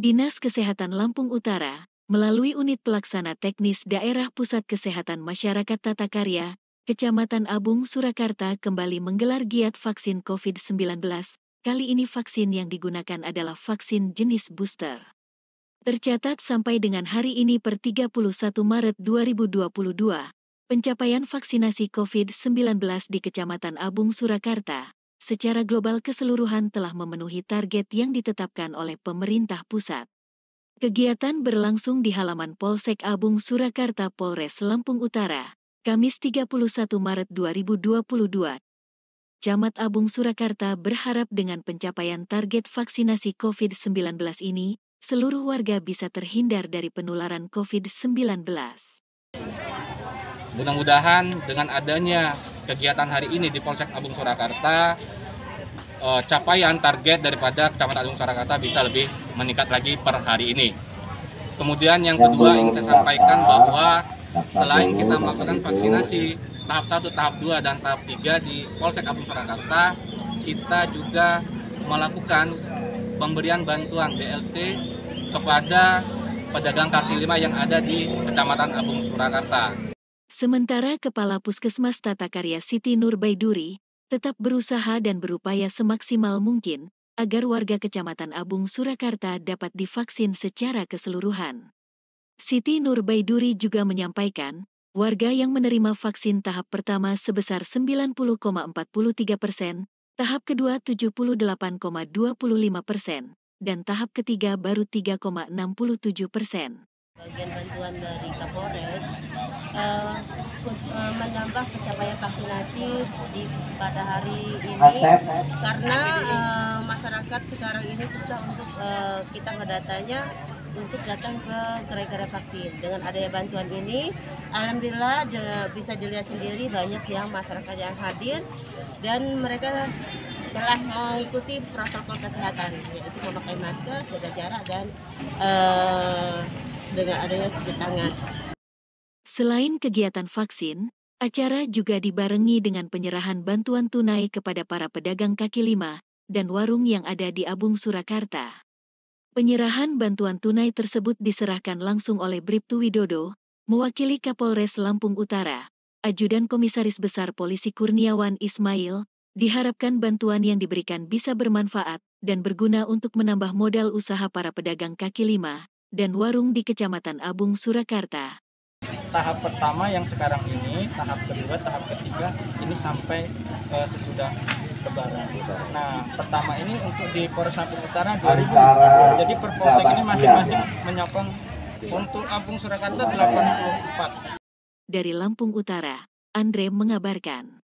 Dinas Kesehatan Lampung Utara, melalui Unit Pelaksana Teknis Daerah Pusat Kesehatan Masyarakat Tata Karya, Kecamatan Abung, Surakarta kembali menggelar giat vaksin COVID-19. Kali ini vaksin yang digunakan adalah vaksin jenis booster. Tercatat sampai dengan hari ini per 31 Maret 2022, pencapaian vaksinasi COVID-19 di Kecamatan Abung, Surakarta secara global keseluruhan telah memenuhi target yang ditetapkan oleh pemerintah pusat. Kegiatan berlangsung di halaman Polsek Abung Surakarta Polres Lampung Utara, Kamis 31 Maret 2022. Camat Abung Surakarta berharap dengan pencapaian target vaksinasi COVID-19 ini, seluruh warga bisa terhindar dari penularan COVID-19. Mudah-mudahan dengan adanya kegiatan hari ini di Polsek Agung Surakarta uh, capaian target daripada Kecamatan Agung Surakarta bisa lebih meningkat lagi per hari ini. Kemudian yang kedua ingin saya sampaikan bahwa selain kita melakukan vaksinasi tahap 1, tahap 2, dan tahap 3 di Polsek Agung Surakarta, kita juga melakukan pemberian bantuan BLT kepada pedagang kaki lima yang ada di Kecamatan Abung Surakarta Sementara Kepala Puskesmas Tata Karya Siti Nurbaiduri tetap berusaha dan berupaya semaksimal mungkin agar warga Kecamatan Abung Surakarta dapat divaksin secara keseluruhan. Siti Nurbaiduri juga menyampaikan, warga yang menerima vaksin tahap pertama sebesar 90,43 persen, tahap kedua 78,25 persen, dan tahap ketiga baru 3,67 persen. Bagian bantuan dari Kapolres Eh, menambah pencapaian vaksinasi di pada hari ini karena uh, masyarakat sekarang ini susah untuk uh, kita ngedatanya untuk datang ke gerai-gerai vaksin dengan adanya bantuan ini Alhamdulillah bisa dilihat sendiri banyak yang masyarakat yang hadir dan mereka telah mengikuti protokol kesehatan yaitu memakai masker, jaga jarak dan uh, dengan adanya cuci tangan Selain kegiatan vaksin, acara juga dibarengi dengan penyerahan bantuan tunai kepada para pedagang kaki lima dan warung yang ada di Abung Surakarta. Penyerahan bantuan tunai tersebut diserahkan langsung oleh Briptu Widodo, mewakili Kapolres Lampung Utara, Ajudan Komisaris Besar Polisi Kurniawan Ismail, diharapkan bantuan yang diberikan bisa bermanfaat dan berguna untuk menambah modal usaha para pedagang kaki lima dan warung di Kecamatan Abung, Surakarta tahap pertama yang sekarang ini, tahap kedua, tahap ketiga ini sampai uh, sesudah Lebaran. Nah, pertama ini untuk di Polres Lampung Utara 2000. Jadi per polsek ini masing-masing ya. menyokong untuk Lampung Surakarta 84. Dari Lampung Utara, Andre mengabarkan.